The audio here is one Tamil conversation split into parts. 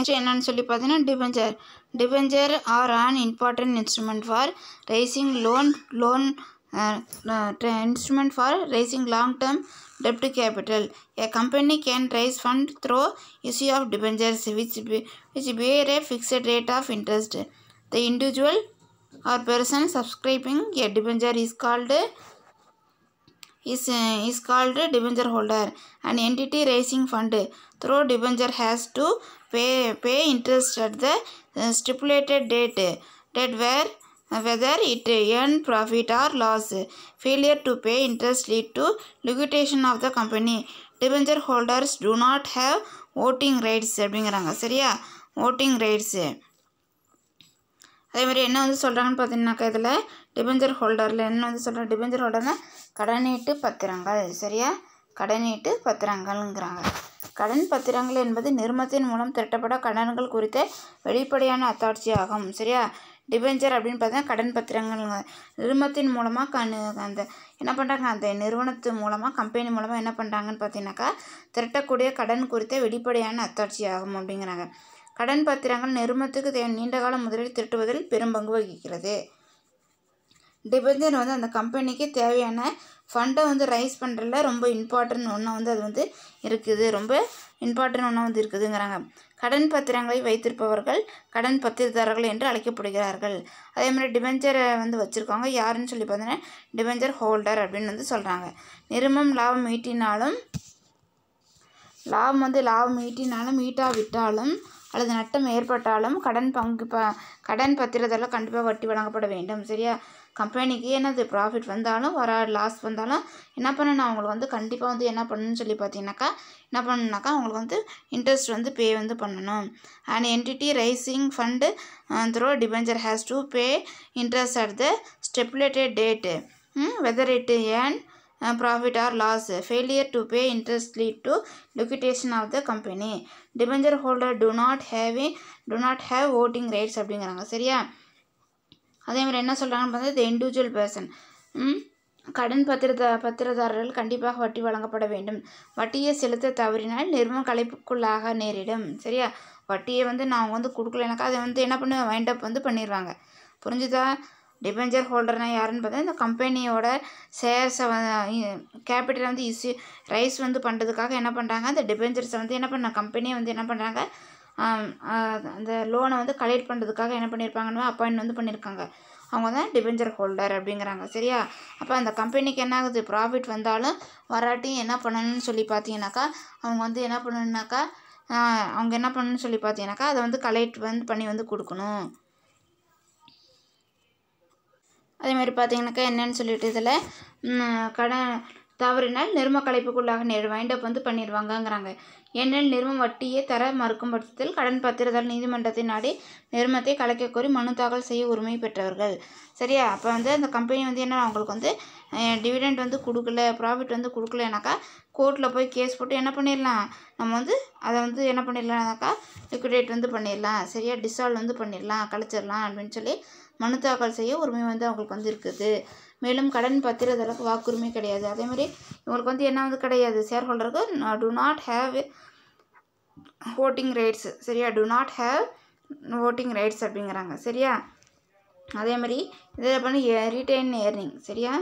நெக்ஸ்ட் என்னென்னு சொல்லி பார்த்தீங்கன்னா debenture debenture are an important instrument for raising loan loan instrument for raising long-term debt capital. A company can raise fund through issue of debentures which, be, which bear a fixed rate of interest. The individual or person subscribing a debenture is called is, is called debenture holder. An entity raising fund through debenture has to pay, pay interest at the stipulated date, date where whether it earn profit or loss. Failure to pay interest lead to liquidation of the company. Debenture holders do not have voting rights அப்படிங்கிறாங்க சரியா voting rights அதே மாதிரி என்ன வந்து சொல்கிறாங்கன்னு பார்த்தீங்கன்னாக்கா இதில் டிபெஞ்சர் ஹோல்டரில் என்ன வந்து சொல்கிறாங்க டிபெஞ்சர் ஹோல்டர்னால் கடனீட்டு பத்திரங்கள் சரியா கடனீட்டு பத்திரங்கள்ங்கிறாங்க கடன் பத்திரங்கள் என்பது நிறுமத்தின் மூலம் திரட்டப்பட கடன்கள் குறித்த வெளிப்படையான அத்தாட்சி ஆகும் சரியா டிபெஞ்சர் அப்படின்னு பார்த்தா கடன் பத்திரங்கள் நிறுவனத்தின் மூலமாக கண் அந்த என்ன பண்ணுறாங்க அந்த நிறுவனத்து மூலமாக கம்பெனி மூலமாக என்ன பண்ணுறாங்கன்னு பார்த்தீங்கன்னாக்கா திரட்டக்கூடிய கடன் குறித்த வெளிப்படையான அத்தாட்சி ஆகும் அப்படிங்கிறாங்க கடன் பத்திரங்கள் நிறுவனத்துக்கு தேவை நீண்ட காலம் முதலில் திரட்டுவதில் பெரும் பங்கு வகிக்கிறது டிபெஞ்சர் வந்து அந்த கம்பெனிக்கு தேவையான ஃபண்டை வந்து ரைஸ் பண்ணுறதுல ரொம்ப இம்பார்ட்டன்ட் ஒன்றா வந்து அது வந்து இருக்குது ரொம்ப இம்பார்ட்டன்ட் ஒன்றா வந்து இருக்குதுங்கிறாங்க கடன் பத்திரங்களை வைத்திருப்பவர்கள் கடன் பத்திரதாரர்கள் என்று அழைக்கப்படுகிறார்கள் அதே மாதிரி டிபெஞ்சரை வந்து வச்சுருக்காங்க யாருன்னு சொல்லி பார்த்தீங்கன்னா டிபெஞ்சர் ஹோல்டர் அப்படின்னு வந்து சொல்கிறாங்க நிருமம் லாபம் ஈட்டினாலும் லாபம் வந்து லாபம் ஈட்டினாலும் விட்டாலும் அல்லது நட்டம் ஏற்பட்டாலும் கடன் பங்கு ப கடன் பத்திரத்தில் கண்டிப்பாக வட்டி வழங்கப்பட வேண்டும் சரியா கம்பெனிக்கு என்னது ப்ராஃபிட் வந்தாலும் வர லாஸ் வந்தாலும் என்ன பண்ணணும் அவங்களுக்கு வந்து கண்டிப்பாக வந்து என்ன பண்ணணும்னு சொல்லி பார்த்தீங்கன்னாக்கா என்ன பண்ணணுனாக்கா அவங்களுக்கு வந்து இன்ட்ரெஸ்ட் வந்து பே வந்து பண்ணணும் and entity raising fund through debenture has to pay interest at the stipulated date whether it earn profit or loss failure to pay interest lead to liquidation of the company debenture holder to not have to not have voting rights அப்படிங்கிறாங்க சரியா அதே மாதிரி என்ன சொல்கிறாங்கன்னு பார்த்தா த இண்டிவிஜுவல் பர்சன் கடன் பத்திரத பத்திரதாரர்கள் கண்டிப்பாக வட்டி வழங்கப்பட வேண்டும் வட்டியை செலுத்த தவறினால் நிறுவனம் கலைப்புக்குள்ளாக நேரிடும் சரியா வட்டியை வந்து நான் அவங்க வந்து கொடுக்கலனாக்கா அதை வந்து என்ன பண்ண வைண்டப் வந்து பண்ணிடுவாங்க புரிஞ்சுதா டிபெஞ்சர் ஹோல்டர்னால் யாருன்னு பார்த்தா இந்த கம்பெனியோட ஷேர்ஸை வந்து கேபிட்டலை வந்து இஸ்யூ ரைஸ் வந்து பண்ணுறதுக்காக என்ன பண்ணுறாங்க அந்த டிபெஞ்சர்ஸை வந்து என்ன பண்ண கம்பெனியை வந்து என்ன பண்ணுறாங்க அந்த லோனை வந்து கலெக்ட் பண்ணுறதுக்காக என்ன பண்ணியிருப்பாங்கன்னு அப்பாயின் வந்து பண்ணியிருக்காங்க அவங்க தான் டிபெஞ்சர் ஹோல்டர் அப்படிங்கிறாங்க சரியா அப்போ அந்த கம்பெனிக்கு என்ன ஆகுது ப்ராஃபிட் வந்தாலும் வராட்டியும் என்ன பண்ணணும்னு சொல்லி பார்த்தீங்கன்னாக்கா அவங்க வந்து என்ன பண்ணணுன்னாக்கா அவங்க என்ன பண்ணணுன்னு சொல்லி பார்த்தீங்கன்னாக்கா அதை வந்து கலெக்ட் வந்து பண்ணி வந்து கொடுக்கணும் அதேமாதிரி பார்த்தீங்கன்னாக்கா என்னென்னு சொல்லிட்டு இதில் கடன் தவறினால் நெருமக்கலைப்புக்குள்ளாக கலைப்புக்குள்ளாக நேர் வைண்டப் வந்து பண்ணிடுவாங்கங்கிறாங்க ஏனெனில் நிறுவம் வட்டியை தர மறுக்கும் பட்சத்தில் கடன் பத்திரதால் நீதிமன்றத்தை நாடி நிறுவனத்தை கலைக்க கோரி மனு தாக்கல் செய்ய உரிமை பெற்றவர்கள் சரியா அப்போ வந்து அந்த கம்பெனி வந்து என்ன அவங்களுக்கு வந்து டிவிடெண்ட் வந்து கொடுக்கல ப்ராஃபிட் வந்து கொடுக்கலனாக்கா கோர்ட்டில் போய் கேஸ் போட்டு என்ன பண்ணிடலாம் நம்ம வந்து அதை வந்து என்ன பண்ணிடலாம்னாக்கா லிக்விடேட் வந்து பண்ணிடலாம் சரியாக டிசால்வ் வந்து பண்ணிடலாம் கழிச்சிடலாம் அப்படின்னு சொல்லி மனு தாக்கல் செய்ய உரிமை வந்து அவங்களுக்கு வந்து இருக்குது மேலும் கடன் பத்திரதளவுக்கு வாக்குரிமை கிடையாது அதேமாதிரி இவங்களுக்கு வந்து என்ன வந்து கிடையாது ஷேர் ஹோல்டருக்கு to not have voting rights சரியா to not have voting rights அப்படிங்கிறாங்க சரியா அதேமாதிரி இதில் பண்ணி ரீட்டைன் uh, ஏர்னிங் சரியா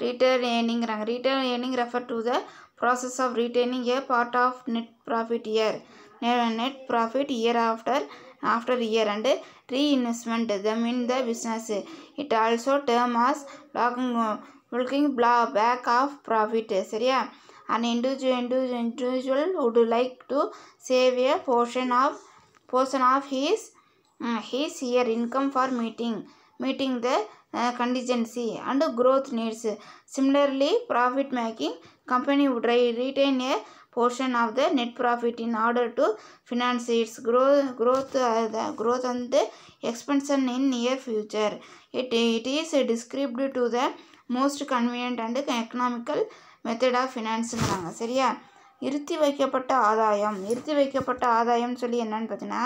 Retail earning. Retail earning refer to the process of retaining a part of net profit year. Net profit year after after year and reinvestment them in the business. It also term as locking, looking back of profit. சரியா? An individual, individual would like to save a portion of portion of his his year income for meeting meeting the contingency and growth needs. Similarly, profit making company would retain a portion of the net profit in order to finance its growth growth uh, the growth and the expansion in near future it, it is described to the most convenient and economical method of financeங்கிறாங்க சரியா இருத்தி வைக்கப்பட்ட ஆதாயம் இருத்தி வைக்கப்பட்ட ஆதாயம் சொல்லி என்னன்னு பார்த்தீங்கன்னா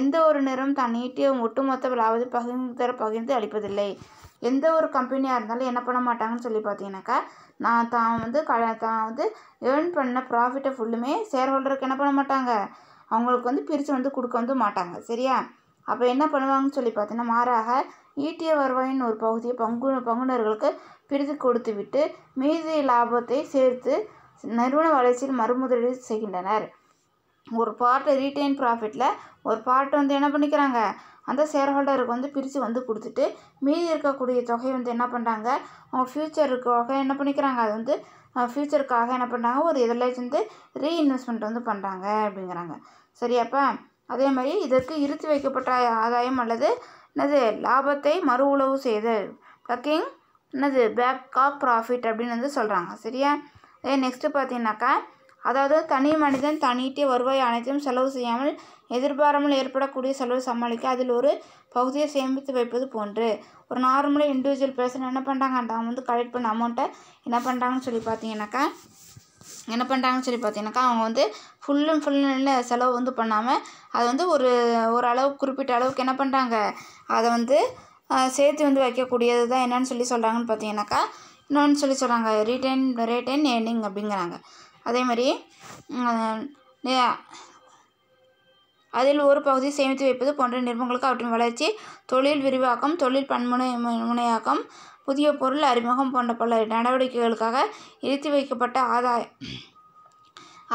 எந்த ஒரு நேரம் தான் நீட்டிய ஒட்டுமொத்த லாபத்தை பகிர்ந்து தர பகிர்ந்து அளிப்பதில்லை எந்த ஒரு கம்பெனியாக இருந்தாலும் என்ன பண்ண மாட்டாங்கன்னு சொல்லி பார்த்தீங்கன்னாக்கா நான் தான் வந்து க தான் வந்து ஏர்ன் பண்ண ப்ராஃபிட்டை ஃபுல்லுமே ஷேர் ஹோல்டருக்கு என்ன பண்ண மாட்டாங்க அவங்களுக்கு வந்து பிரித்து வந்து கொடுக்க வந்து மாட்டாங்க சரியா அப்போ என்ன பண்ணுவாங்கன்னு சொல்லி பார்த்தீங்கன்னா மாறாக ஈட்டிய e வருவாயின் ஒரு பகுதியை பங்கு பங்குனர்களுக்கு பிரித்து கொடுத்து விட்டு மீதி லாபத்தை சேர்த்து நிறுவன வளர்ச்சியில் மறுமுதலீடு செய்கின்றனர் ஒரு பார்ட்டு ரீட்டைன் ப்ராஃபிட்டில் ஒரு பார்ட் வந்து என்ன பண்ணிக்கிறாங்க அந்த ஷேர் ஹோல்டருக்கு வந்து பிரித்து வந்து கொடுத்துட்டு மீதி இருக்கக்கூடிய தொகை வந்து என்ன பண்ணுறாங்க அவங்க ஃப்யூச்சருக்காக என்ன பண்ணிக்கிறாங்க அது வந்து ஃப்யூச்சருக்காக என்ன பண்ணுறாங்க ஒரு இதில் வந்து ரீஇன்வெஸ்ட்மெண்ட் வந்து பண்ணுறாங்க அப்படிங்கிறாங்க சரியாப்பா அதே மாதிரி இதற்கு இறுத்தி வைக்கப்பட்ட ஆதாயம் அல்லது என்னது லாபத்தை மறு உழவு செய்து டக்கிங் என்னது பேக் ஆஃப் ப்ராஃபிட் அப்படின்னு வந்து சொல்கிறாங்க சரியா அதே நெக்ஸ்ட்டு பார்த்தீங்கன்னாக்கா அதாவது தனி மனிதன் தனியிட்டே வருவாய் அனைத்தையும் செலவு செய்யாமல் எதிர்பாராமல் ஏற்படக்கூடிய செலவு சமாளிக்க அதில் ஒரு பகுதியை சேமித்து வைப்பது போன்று ஒரு நார்மலாக இண்டிவிஜுவல் பர்சன் என்ன பண்ணுறாங்கன்றா வந்து கலெக்ட் பண்ண அமௌண்ட்டை என்ன பண்ணுறாங்கன்னு சொல்லி பார்த்தீங்கன்னாக்கா என்ன பண்ணுறாங்கன்னு சொல்லி பார்த்தீங்கன்னாக்கா அவங்க வந்து ஃபுல் அண்ட் ஃபுல் செலவு வந்து பண்ணாமல் அது வந்து ஒரு ஒரு அளவு குறிப்பிட்ட அளவுக்கு என்ன பண்ணுறாங்க அதை வந்து சேர்த்து வந்து வைக்கக்கூடியது தான் என்னென்னு சொல்லி சொல்கிறாங்கன்னு பார்த்தீங்கன்னாக்கா இன்னொன்று சொல்லி சொல்கிறாங்க ரீட்டைன் ரேட்டைன் ஏர்னிங் அப்படிங்கிறாங்க அதே மாதிரி அதில் ஒரு பகுதி சேமித்து வைப்பது போன்ற நிறுவனங்களுக்கு அவற்றின் வளர்ச்சி தொழில் விரிவாக்கம் தொழில் பன்முனை முனையாக்கம் புதிய பொருள் அறிமுகம் போன்ற பல நடவடிக்கைகளுக்காக இழுத்து வைக்கப்பட்ட ஆதாய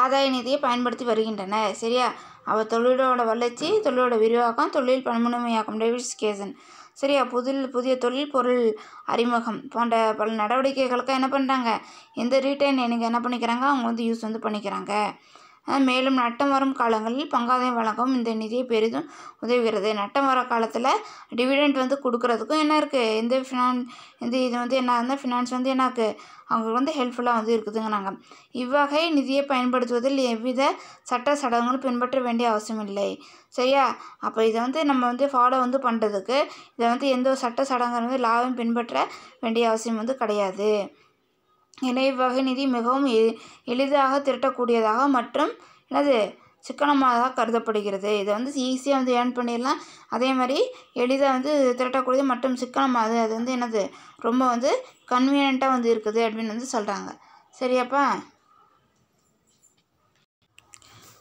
ஆதாய நிதியை பயன்படுத்தி வருகின்றன சரியா அவள் தொழிலோட வளர்ச்சி தொழிலோட விரிவாக்கம் தொழில் பன்முனமையாக்கம் டைவர்சிகேஷன் சரியா புதில் புதிய தொழில் பொருள் அறிமுகம் போன்ற பல நடவடிக்கைகளுக்கு என்ன பண்ணுறாங்க இந்த ரீட்டைன் எனக்கு என்ன பண்ணிக்கிறாங்க அவங்க வந்து யூஸ் வந்து பண்ணிக்கிறாங்க மேலும் நட்டம் வரும் காலங்களில் பங்காதாயம் வழங்கவும் இந்த நிதியை பெரிதும் உதவுகிறது நட்டம் வர காலத்தில் டிவிடெண்ட் வந்து கொடுக்குறதுக்கும் என்ன இருக்குது இந்த ஃபினான் இந்த இது வந்து என்ன இருந்தால் ஃபினான்ஸ் வந்து எனக்கு அவங்களுக்கு வந்து ஹெல்ப்ஃபுல்லாக வந்து இருக்குதுங்க நாங்கள் இவ்வகை நிதியை பயன்படுத்துவதில் எவ்வித சட்ட சடங்குகளும் பின்பற்ற வேண்டிய அவசியம் இல்லை சரியா அப்போ இதை வந்து நம்ம வந்து ஃபாலோ வந்து பண்ணுறதுக்கு இதை வந்து எந்த ஒரு சட்ட சடங்கு வந்து லாபம் பின்பற்ற வேண்டிய அவசியம் வந்து கிடையாது எனவே நிதி மிகவும் எ எளிதாக திரட்டக்கூடியதாக மற்றும் என்னது சிக்கனமானதாக கருதப்படுகிறது இதை வந்து ஈஸியாக வந்து ஏர்ன் பண்ணிடலாம் அதே மாதிரி எளிதாக வந்து திரட்டக்கூடியது மற்றும் சிக்கனமானது அது வந்து என்னது ரொம்ப வந்து கன்வீனியண்ட்டாக வந்து இருக்குது அப்படின்னு வந்து சொல்கிறாங்க சரியாப்பா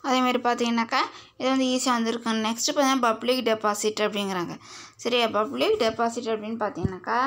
அதேமாரி பார்த்தீங்கன்னாக்கா இது வந்து ஈஸியாக வந்துருக்கு நெக்ஸ்ட்டு பார்த்தீங்கன்னா பப்ளிக் டெபாசிட் அப்படிங்கிறாங்க சரியா பப்ளிக் டெபாசிட் அப்படின்னு பார்த்தீங்கன்னாக்கா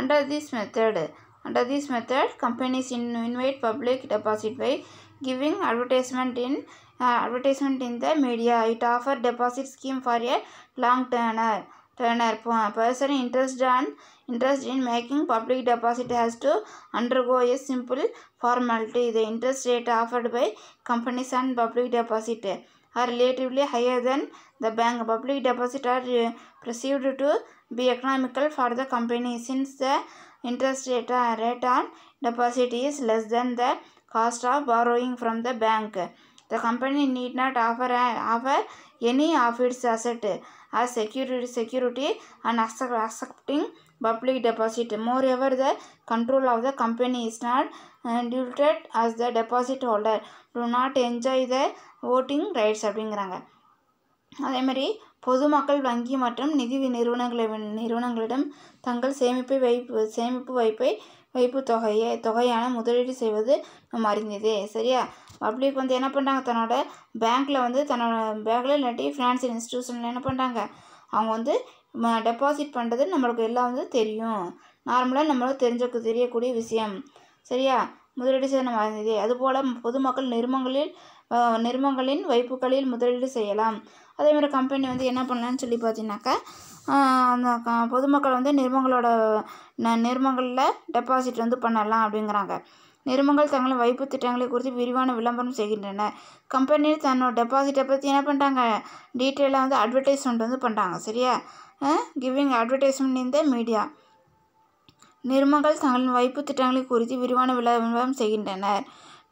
under this method Under this method, companies invite public deposit by giving advertisement in uh, advertisement in the media. It offers deposit scheme for a long tenure. Turner person interested on interest in making public deposit has to undergo a simple formality. The interest rate offered by companies on public deposit are relatively higher than the bank. Public deposit are uh, perceived to be economical for the company since the interest uh, rate on deposit is less than the cost of borrowing from the bank. The company need not offer, uh, offer any of its asset as uh, security, security and accepting public deposit. Moreover, the control of the company is not diluted as the deposit holder do not enjoy the voting rights அப்படிங்கிறாங்க அதே மாதிரி பொதுமக்கள் வங்கி மற்றும் நிதி நிறுவனங்களை நிறுவனங்களிடம் தங்கள் சேமிப்பை வைப்பு சேமிப்பு வைப்பை வைப்பு தொகையை தொகையான முதலீடு செய்வது நம்ம அறிந்தது சரியா பப்ளிக் வந்து என்ன பண்ணுறாங்க தன்னோட பேங்க்கில் வந்து தன்னோட பேங்க்கில் இல்லாட்டி ஃபினான்சியல் இன்ஸ்டியூஷனில் என்ன பண்ணுறாங்க அவங்க வந்து டெபாசிட் பண்ணுறது நம்மளுக்கு எல்லாம் வந்து தெரியும் நார்மலாக நம்மளுக்கு தெரிஞ்ச தெரியக்கூடிய விஷயம் சரியா முதலீடு செய்ய நம்ம அறிந்தது அதுபோல் பொதுமக்கள் நிறுவனங்களில் நிறுமங்களின் வைப்புகளில் முதலீடு செய்யலாம் அதே மாதிரி கம்பெனி வந்து என்ன பண்ணலான்னு சொல்லி பார்த்தீங்கன்னாக்கா அந்த பொதுமக்கள் வந்து நிறுமங்களோட ந நிறுமங்களில் டெபாசிட் வந்து பண்ணலாம் அப்படிங்கிறாங்க நிறுவனங்கள் தங்களின் வைப்பு திட்டங்களை குறித்து விரிவான விளம்பரம் செய்கின்றன கம்பெனி தன்னோட டெபாசிட்டை பற்றி என்ன பண்ணுறாங்க டீட்டெயிலாக வந்து அட்வர்டைஸ்மெண்ட் வந்து பண்ணுறாங்க சரியா கிவிங் அட்வர்டைஸ்மெண்ட் இந்த மீடியா நிறுவனங்கள் தங்களின் வைப்பு திட்டங்களை குறித்து விரிவான விளம்பரம் செய்கின்றனர்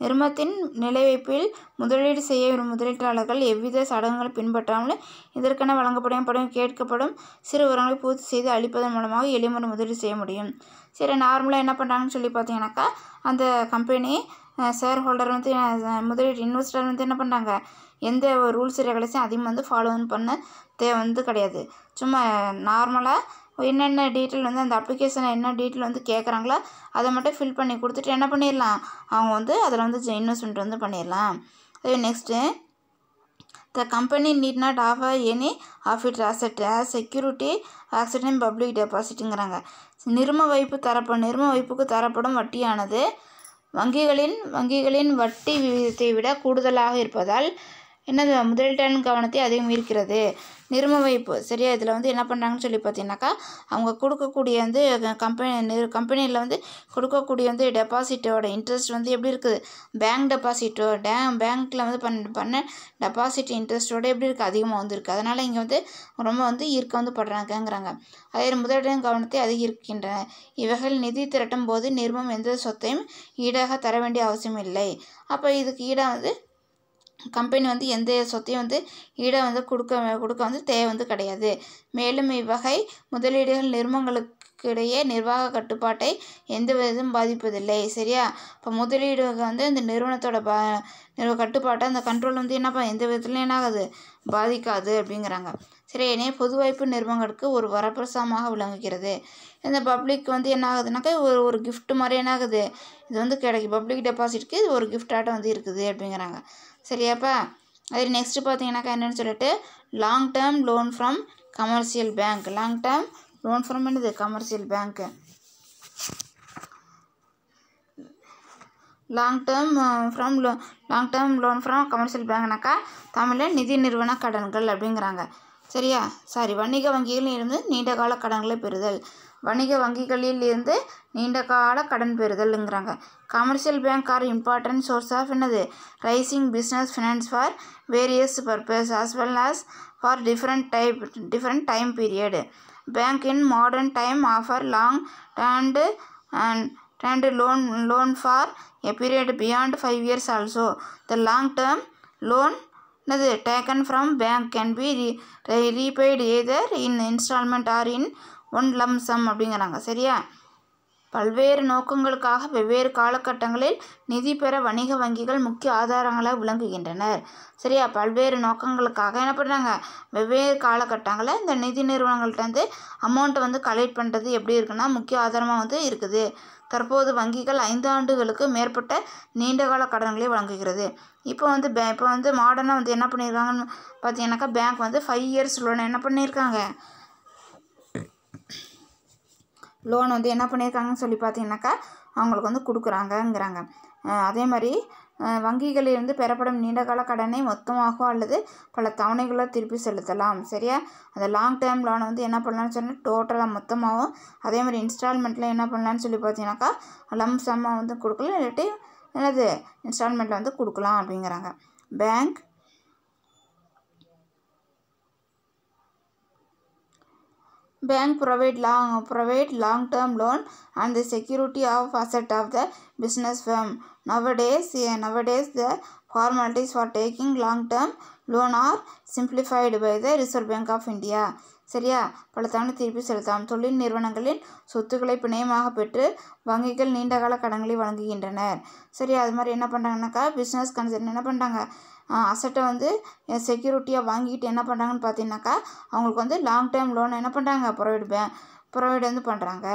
நிறுமத்தின் நிலைவைப்பில் முதலீடு செய்ய வரும் முதலீட்டாளர்கள் எவ்வித சடங்குகள் பின்பற்றாமல் இதற்கென வழங்கப்படும் படம் கேட்கப்படும் சிறு உரங்களை பூர்த்தி செய்து அளிப்பதன் மூலமாக எளிமுறை முதலீடு செய்ய முடியும் சரி நார்மலாக என்ன பண்ணுறாங்கன்னு சொல்லி பார்த்தீங்கன்னாக்கா அந்த கம்பெனி ஷேர் ஹோல்டர் வந்து முதலீடு இன்வெஸ்டர் வந்து என்ன பண்ணுறாங்க எந்த ரூல்ஸ் ரெகுலேஷன் அதிகமாக வந்து ஃபாலோ பண்ண தேவை வந்து கிடையாது சும்மா நார்மலாக என்னென்ன டீட்டெயில் வந்து அந்த அப்ளிகேஷனில் என்ன டீட்டெயில் வந்து கேட்குறாங்களோ அதை மட்டும் ஃபில் பண்ணி கொடுத்துட்டு என்ன பண்ணிடலாம் அவங்க வந்து அதில் வந்து இன்வெஸ்ட்மெண்ட் வந்து பண்ணிடலாம் அதே next the company need not offer any of it asset as security asset and public டெபாசிட்டுங்கிறாங்க நிரும வைப்பு தரப்படும் நிரும வைப்புக்கு தரப்படும் வட்டியானது வங்கிகளின் வங்கிகளின் வட்டி விகிதத்தை விட கூடுதலாக இருப்பதால் என்னது முதலிடன் கவனத்தை அதிகம் ஈர்க்கிறது நிறும வைப்பு சரியா இதில் வந்து என்ன பண்ணுறாங்கன்னு சொல்லி பார்த்தீங்கன்னாக்கா அவங்க கொடுக்கக்கூடிய வந்து கம்பெனி கம்பெனியில் வந்து கொடுக்கக்கூடிய வந்து டெபாசிட்டோட இன்ட்ரெஸ்ட் வந்து எப்படி இருக்குது பேங்க் டெபாசிட்டோ டே பேங்க்கில் வந்து பண்ண பண்ண டெபாசிட் இன்ட்ரெஸ்ட்டோட எப்படி இருக்குது அதிகமாக வந்துருக்கு அதனால் இங்கே வந்து ரொம்ப வந்து ஈர்க்க வந்து படுறாங்கங்கிறாங்க அதே முதலிடம் கவனத்தை அதிகரிக்கின்றன இவைகள் நிதி திரட்டும் போது நிறுவனம் எந்த சொத்தையும் ஈடாக தர வேண்டிய அவசியம் இல்லை அப்போ இதுக்கு ஈடாக வந்து கம்பெனி வந்து எந்த சொத்தையும் வந்து ஈட வந்து கொடுக்க கொடுக்க வந்து தேவை வந்து கிடையாது மேலும் இவ்வகை முதலீடுகள் நிர்மங்களுக்கு இடையே நிர்வாக கட்டுப்பாட்டை எந்த விதம் பாதிப்பதில்லை சரியா இப்போ முதலீடு வந்து இந்த நிறுவனத்தோட பா கட்டுப்பாட்டை அந்த கண்ட்ரோல் வந்து என்னப்பா எந்த விதத்துலையும் என்ன ஆகுது பாதிக்காது அப்படிங்கிறாங்க சரி ஏனே பொது வாய்ப்பு நிறுவனங்களுக்கு ஒரு வரப்பிரசமாக விளங்குகிறது இந்த பப்ளிக் வந்து என்ன ஆகுதுனாக்கா ஒரு ஒரு கிஃப்ட் மாதிரி என்னாகுது இது வந்து கிடைக்கும் பப்ளிக் டெபாசிட்க்கு இது ஒரு கிஃப்டாட்டம் வந்து இருக்குது அப்படிங்கிறாங்க சரியாப்பா அதே நெக்ஸ்ட்டு பார்த்தீங்கன்னாக்கா என்னென்னு சொல்லிட்டு long term loan from commercial bank long term loan from என்னது commercial bank long term from low long term loan from commercial பேங்க்னாக்கா தமிழில் நிதி நிறுவன கடன்கள் அப்படிங்கிறாங்க சரியா சாரி வணிக வங்கிகளில் இருந்து நீண்ட கால கடன்களை பெறுதல் வணிக வங்கிகளில் இருந்து நீண்ட கால கடன் பெறுதல்ங்கிறாங்க commercial bank are important source of என்னது rising business finance for various purpose as well as for different type different time period bank in modern time offer long டேண்டு and டேண்டு loan loan for a period beyond five years also the long term loan என்னது taken from bank can be re repaid either in instalment R in one லம் சம் அப்படிங்கிறாங்க சரியா பல்வேறு நோக்கங்களுக்காக வெவ்வேறு காலகட்டங்களில் நிதி பெற வணிக வங்கிகள் முக்கிய ஆதாரங்களாக விளங்குகின்றனர் சரியா பல்வேறு நோக்கங்களுக்காக என்ன பண்ணுறாங்க வெவ்வேறு காலகட்டங்களில் இந்த நிதி நிறுவனங்கள்ட்ட வந்து அமௌண்ட்டை வந்து கலெக்ட் பண்ணுறது எப்படி இருக்குன்னா முக்கிய ஆதாரமாக வந்து இருக்குது தற்போது வங்கிகள் ஐந்து ஆண்டுகளுக்கு மேற்பட்ட நீண்டகால கடன்களை வழங்குகிறது இப்போ வந்து பே இப்போ வந்து மாடர்னாக வந்து என்ன பண்ணியிருக்காங்கன்னு பார்த்தீங்கன்னாக்கா பேங்க் வந்து ஃபைவ் இயர்ஸ் லோன் என்ன பண்ணியிருக்காங்க லோன் வந்து என்ன பண்ணியிருக்காங்கன்னு சொல்லி பார்த்தீங்கன்னாக்கா அவங்களுக்கு வந்து கொடுக்குறாங்கங்கிறாங்க அதே மாதிரி வங்கிகளிலிருந்து பெறப்படும் நீண்டகால கடனை மொத்தமாகவோ அல்லது பல தவணைகளோ திருப்பி செலுத்தலாம் சரியா அந்த லாங் டேர்ம் லோனை வந்து என்ன பண்ணலான்னு சொன்னால் டோட்டலாக மொத்தமாகவும் அதே மாதிரி இன்ஸ்டால்மெண்ட்டில் என்ன பண்ணலான்னு சொல்லி பார்த்தீங்கன்னாக்கா சம்மாக வந்து கொடுக்கலாம் இல்லாட்டி என்னது இன்ஸ்டால்மெண்ட்டில் வந்து கொடுக்கலாம் அப்படிங்கிறாங்க bank bank provide long provide long term loan and the security of asset of the business firm nowadays nowadays the formalities for taking long term loan are simplified by the Reserve Bank of India சரியா பல தவணை திருப்பி செலுத்தலாம் தொழில் நிறுவனங்களின் சொத்துக்களை பிணையமாக பெற்று வங்கிகள் நீண்டகால கடன்களை வழங்குகின்றனர் சரியா அது மாதிரி என்ன பண்ணுறாங்கனாக்கா பிஸ்னஸ் கன்சர்ன் என்ன பண்ணுறாங்க அசட்டை வந்து செக்யூரிட்டியாக வாங்கிக்கிட்டு என்ன பண்ணுறாங்கன்னு பார்த்தீங்கன்னாக்கா அவங்களுக்கு வந்து லாங் டேர்ம் லோன் என்ன பண்ணுறாங்க ப்ரொவைட் பே ப்ரொவைட் வந்து பண்ணுறாங்க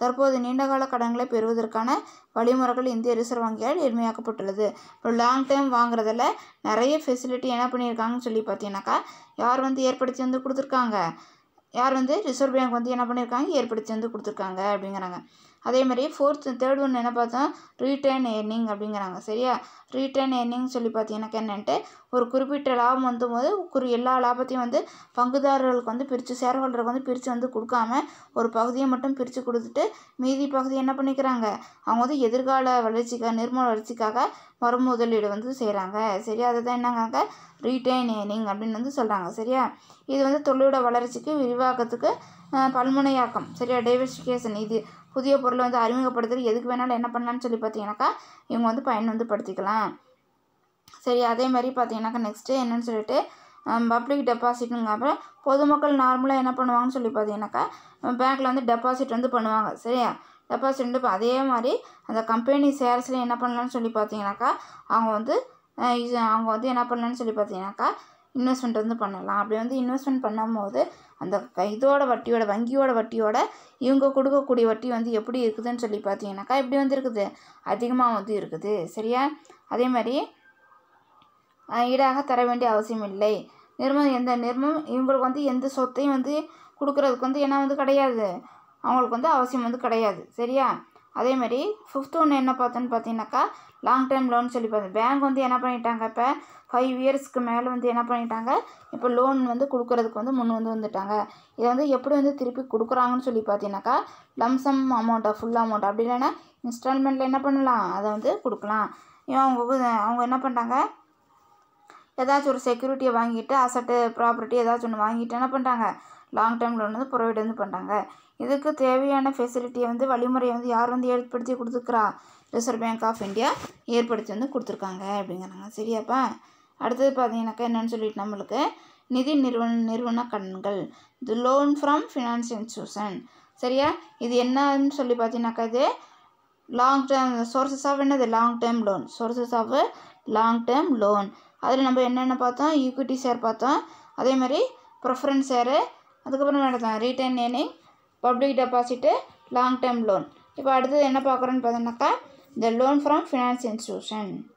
தற்போது நீண்டகால கடன்களை பெறுவதற்கான வழிமுறைகள் இந்திய ரிசர்வ் வங்கியால் எளிமையாக்கப்பட்டுள்ளது இப்போ லாங் டைம் வாங்குறதில் நிறைய ஃபெசிலிட்டி என்ன பண்ணியிருக்காங்கன்னு சொல்லி பார்த்தீங்கன்னாக்கா யார் வந்து ஏற்படுத்தி வந்து கொடுத்துருக்காங்க யார் வந்து ரிசர்வ் பேங்க் வந்து என்ன பண்ணியிருக்காங்க ஏற்படுத்தி வந்து கொடுத்துருக்காங்க அப்படிங்கிறாங்க அதே மாதிரி ஃபோர்த் தேர்ட் ஒன்று என்ன பார்த்தா ரீட்டர்ன் ஏர்னிங் அப்படிங்கிறாங்க சரியா ரீட்டர்ன் ஏர்னிங் சொல்லி பார்த்தீங்கன்னா என்னென்ட்டு ஒரு குறிப்பிட்ட லாபம் வந்தும்போது போது குறி எல்லா லாபத்தையும் வந்து பங்குதாரர்களுக்கு வந்து பிரித்து ஷேர் ஹோல்டருக்கு வந்து பிரித்து வந்து கொடுக்காம ஒரு பகுதியை மட்டும் பிரித்து கொடுத்துட்டு மீதி பகுதி என்ன பண்ணிக்கிறாங்க அவங்க வந்து எதிர்கால வளர்ச்சிக்காக நிர்மூல வளர்ச்சிக்காக முதலீடு வந்து செய்கிறாங்க சரியா அதை தான் என்னங்காங்க ரீட்டைன் ஏர்னிங் அப்படின்னு வந்து சொல்கிறாங்க சரியா இது வந்து தொழிலோட வளர்ச்சிக்கு விரிவாக்கத்துக்கு பல்முனையாக்கம் சரியா டைவர்சிஃபிகேஷன் இது புதிய பொருளை வந்து அறிமுகப்படுத்துறது எதுக்கு வேணாலும் என்ன பண்ணலான்னு சொல்லி பார்த்தீங்கன்னாக்கா இவங்க வந்து பயன் வந்து படுத்திக்கலாம் சரி அதே மாதிரி பார்த்தீங்கன்னாக்கா நெக்ஸ்ட்டு என்னென்னு சொல்லிட்டு பப்ளிக் டெபாசிட்டுங்க அப்புறம் பொதுமக்கள் நார்மலாக என்ன பண்ணுவாங்கன்னு சொல்லி பார்த்தீங்கன்னாக்கா பேங்க்கில் வந்து டெபாசிட் வந்து பண்ணுவாங்க சரியா டெபாசிட் வந்து இப்போ அதே மாதிரி அந்த கம்பெனி ஷேர்ஸில் என்ன பண்ணலான்னு சொல்லி பார்த்தீங்கன்னாக்கா அவங்க வந்து அவங்க வந்து என்ன பண்ணலான்னு சொல்லி பார்த்தீங்கன்னாக்கா இன்வெஸ்ட்மெண்ட் வந்து பண்ணலாம் அப்படி வந்து இன்வெஸ்ட்மெண்ட் பண்ணும்போது அந்த இதோட வட்டியோட வங்கியோட வட்டியோட இவங்க கொடுக்கக்கூடிய வட்டி வந்து எப்படி இருக்குதுன்னு சொல்லி பார்த்தீங்கன்னாக்கா எப்படி வந்து இருக்குது அதிகமாக வந்து இருக்குது சரியா அதே மாதிரி ஈடாக தர வேண்டிய அவசியம் இல்லை நிர்மம் எந்த நிர்மம் இவங்களுக்கு வந்து எந்த சொத்தையும் வந்து கொடுக்குறதுக்கு வந்து ஏன்னா வந்து கிடையாது அவங்களுக்கு வந்து அவசியம் வந்து கிடையாது சரியா அதே மாதிரி ஃபிஃப்த்து ஒன்று என்ன பார்த்தோன்னு பார்த்தீங்கன்னாக்கா லாங் டைம் லோன் சொல்லி பார்த்து பேங்க் வந்து என்ன பண்ணிட்டாங்க இப்போ ஃபைவ் இயர்ஸ்க்கு மேலே வந்து என்ன பண்ணிட்டாங்க இப்போ லோன் வந்து கொடுக்குறதுக்கு வந்து முன் வந்து வந்துட்டாங்க இதை வந்து எப்படி வந்து திருப்பி கொடுக்குறாங்கன்னு சொல்லி பார்த்தீங்கன்னாக்கா லம்சம் அமௌண்ட்டா ஃபுல் அமௌண்ட் அப்படி இல்லைன்னா இன்ஸ்டால்மெண்ட்டில் என்ன பண்ணலாம் அதை வந்து கொடுக்கலாம் இவன் அவங்க அவங்க என்ன பண்ணிட்டாங்க ஏதாச்சும் ஒரு செக்யூரிட்டியை வாங்கிட்டு அசட்டு ப்ராப்பர்ட்டி ஏதாச்சும் ஒன்று வாங்கிட்டு என்ன பண்ணுறாங்க லாங் டைம் லோன் வந்து ப்ரொவைட் வந்து பண்ணுறாங்க இதுக்கு தேவையான ஃபெசிலிட்டியை வந்து வழிமுறையை வந்து யார் வந்து ஏற்படுத்தி கொடுத்துக்கிறா ரிசர்வ் பேங்க் ஆஃப் இந்தியா ஏற்படுத்தி வந்து கொடுத்துருக்காங்க அப்படிங்கிறாங்க சரியாப்பா அடுத்தது பார்த்தீங்கன்னாக்கா என்னென்னு சொல்லிட்டு நம்மளுக்கு நிதி நிறுவன நிறுவன கடன்கள் the loan from finance institution சரியா இது என்னன்னு சொல்லி பார்த்தீங்கன்னாக்கா இது லாங் டேர்ம் சோர்சஸ் ஆஃப் என்னது long term loan sources of long term loan அதில் நம்ம என்னென்ன பார்த்தோம் ஈக்விட்டி ஷேர் பார்த்தோம் அதே மாதிரி ப்ரிஃபரன்ஸ் ஷேரு அதுக்கப்புறம் எடுத்தோம் retain earning public deposit long term loan இப்போ அடுத்தது என்ன பார்க்குறோன்னு பார்த்தீங்கன்னாக்கா the loan from finance institution